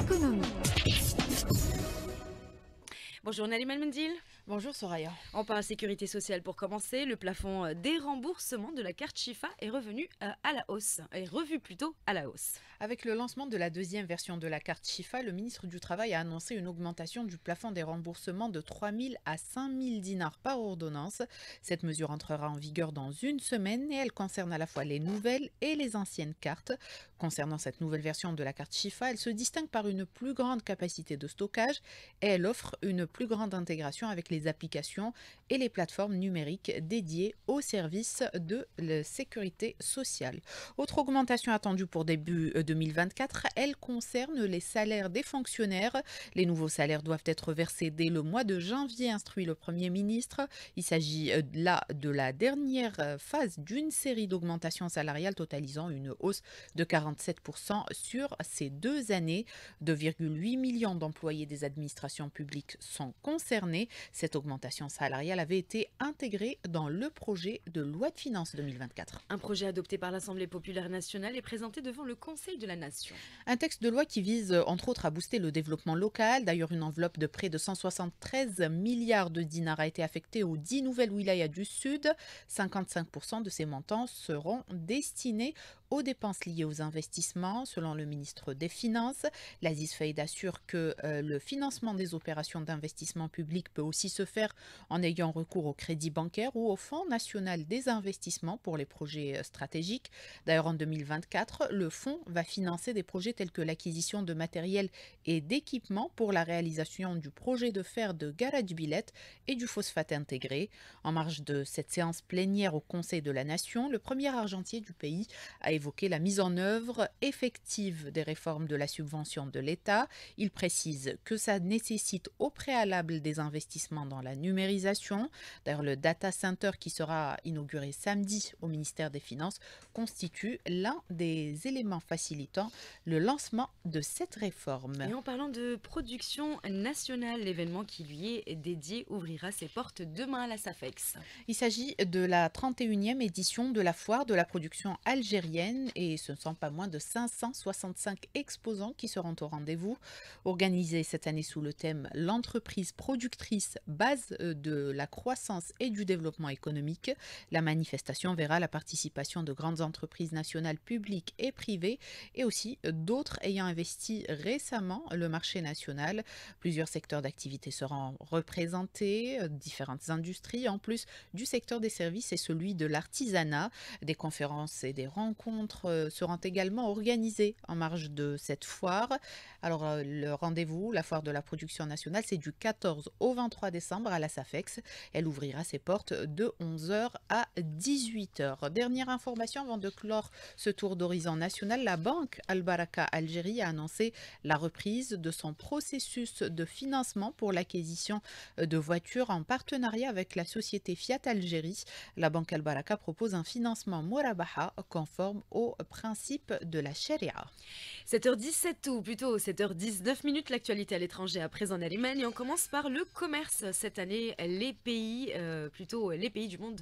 Économie. Bonjour Nelly Mendil. Bonjour Soraya. En sécurité sociale pour commencer, le plafond des remboursements de la carte Chifa est revenu euh, à la hausse, est revu plutôt à la hausse. Avec le lancement de la deuxième version de la carte Chifa, le ministre du Travail a annoncé une augmentation du plafond des remboursements de 3 000 à 5 000 dinars par ordonnance. Cette mesure entrera en vigueur dans une semaine et elle concerne à la fois les nouvelles et les anciennes cartes. Concernant cette nouvelle version de la carte Chifa, elle se distingue par une plus grande capacité de stockage et elle offre une plus grande intégration avec les applications et les plateformes numériques dédiées aux services de la sécurité sociale. Autre augmentation attendue pour début 2024, euh, elle concerne les salaires des fonctionnaires. Les nouveaux salaires doivent être versés dès le mois de janvier, instruit le Premier ministre. Il s'agit euh, là de la dernière euh, phase d'une série d'augmentations salariales totalisant une hausse de 47% sur ces deux années. 2,8 millions d'employés des administrations publiques sont concernés. Cette cette augmentation salariale avait été intégrée dans le projet de loi de finances 2024. Un projet adopté par l'Assemblée populaire nationale est présenté devant le Conseil de la Nation. Un texte de loi qui vise entre autres à booster le développement local. D'ailleurs, une enveloppe de près de 173 milliards de dinars a été affectée aux 10 nouvelles wilayas du Sud. 55% de ces montants seront destinés aux dépenses liées aux investissements. Selon le ministre des Finances, l'Aziz Faïd assure que euh, le financement des opérations d'investissement public peut aussi se faire en ayant recours au crédit bancaire ou au Fonds national des investissements pour les projets euh, stratégiques. D'ailleurs, en 2024, le fonds va financer des projets tels que l'acquisition de matériel et d'équipements pour la réalisation du projet de fer de billet et du phosphate intégré. En marge de cette séance plénière au Conseil de la Nation, le premier argentier du pays a Évoquer la mise en œuvre effective des réformes de la subvention de l'État. Il précise que ça nécessite au préalable des investissements dans la numérisation. D'ailleurs, le data center qui sera inauguré samedi au ministère des Finances constitue l'un des éléments facilitant le lancement de cette réforme. Et en parlant de production nationale, l'événement qui lui est dédié ouvrira ses portes demain à la SAFEX. Il s'agit de la 31e édition de la foire de la production algérienne et ce ne sont pas moins de 565 exposants qui seront au rendez-vous. Organisé cette année sous le thème L'entreprise productrice, base euh, de la croissance et du développement économique, la manifestation verra la participation de grandes entreprises nationales publiques et privées et aussi euh, d'autres ayant investi récemment le marché national. Plusieurs secteurs d'activité seront représentés, euh, différentes industries en plus du secteur des services et celui de l'artisanat. Des conférences et des rencontres rencontres euh, seront également organisées en marge de cette foire. Alors euh, le rendez-vous, la foire de la production nationale, c'est du 14 au 23 décembre à la SAFEX. Elle ouvrira ses portes de 11h à 18h. Dernière information avant de clore ce tour d'horizon national, la banque Al-Baraka Algérie a annoncé la reprise de son processus de financement pour l'acquisition euh, de voitures en partenariat avec la société Fiat Algérie. La banque Al-Baraka propose un financement Mourabaha conforme aux principe de la charia. 7h17 ou plutôt 7h19 minutes, l'actualité à l'étranger à présent en Allemagne. Et on commence par le commerce. Cette année, les pays, euh, plutôt les pays du monde,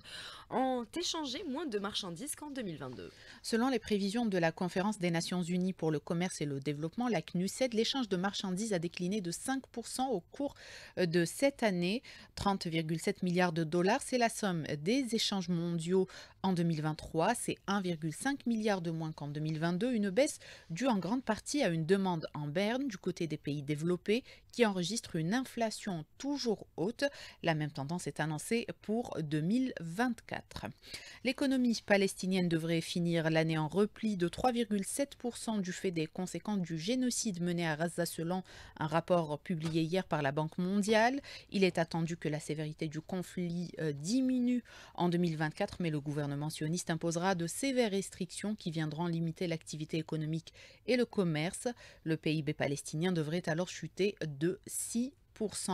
ont échangé moins de marchandises qu'en 2022. Selon les prévisions de la Conférence des Nations Unies pour le commerce et le développement, la CNUSED, l'échange de marchandises a décliné de 5% au cours euh, de cette année. 30,7 milliards de dollars, c'est la somme des échanges mondiaux en 2023. C'est 1,5 milliard milliards de moins qu'en 2022, une baisse due en grande partie à une demande en berne du côté des pays développés qui enregistrent une inflation toujours haute. La même tendance est annoncée pour 2024. L'économie palestinienne devrait finir l'année en repli de 3,7% du fait des conséquences du génocide mené à Gaza selon un rapport publié hier par la Banque mondiale. Il est attendu que la sévérité du conflit euh, diminue en 2024, mais le gouvernement sioniste imposera de sévères restrictions qui viendront limiter l'activité économique et le commerce. Le PIB palestinien devrait alors chuter de 6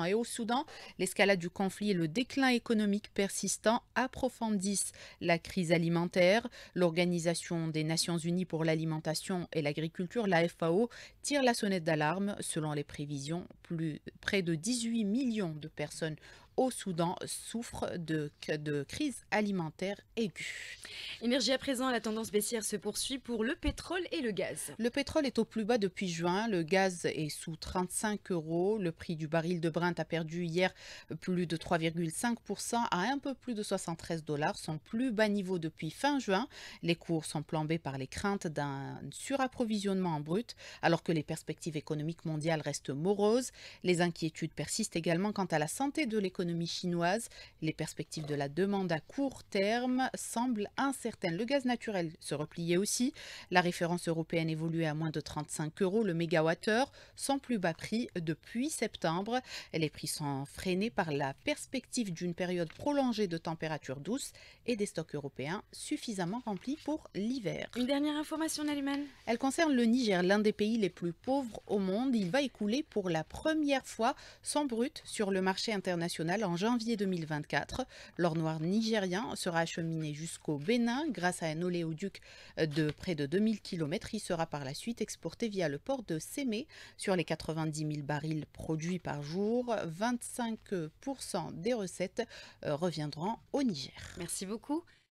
et au Soudan, l'escalade du conflit et le déclin économique persistant approfondissent la crise alimentaire. L'Organisation des Nations Unies pour l'alimentation et l'agriculture, la FAO, tire la sonnette d'alarme. Selon les prévisions, plus près de 18 millions de personnes au Soudan souffre de, de crise alimentaire aiguë. Énergie à présent, la tendance baissière se poursuit pour le pétrole et le gaz. Le pétrole est au plus bas depuis juin. Le gaz est sous 35 euros. Le prix du baril de Brent a perdu hier plus de 3,5% à un peu plus de 73 dollars, son plus bas niveau depuis fin juin. Les cours sont plombés par les craintes d'un surapprovisionnement en brut, alors que les perspectives économiques mondiales restent moroses. Les inquiétudes persistent également quant à la santé de l'économie chinoise. Les perspectives de la demande à court terme semblent incertaines. Le gaz naturel se repliait aussi. La référence européenne évoluait à moins de 35 euros le mégawattheure, sans plus bas prix depuis septembre. Les prix sont freinés par la perspective d'une période prolongée de température douce et des stocks européens suffisamment remplis pour l'hiver. Une dernière information, Nalimane Elle concerne le Niger, l'un des pays les plus pauvres au monde. Il va écouler pour la première fois son brut sur le marché international en janvier 2024. L'or noir nigérien sera acheminé jusqu'au Bénin grâce à un oléoduc de près de 2000 km. Il sera par la suite exporté via le port de Sémé. Sur les 90 000 barils produits par jour, 25% des recettes euh, reviendront au Niger. Merci beaucoup.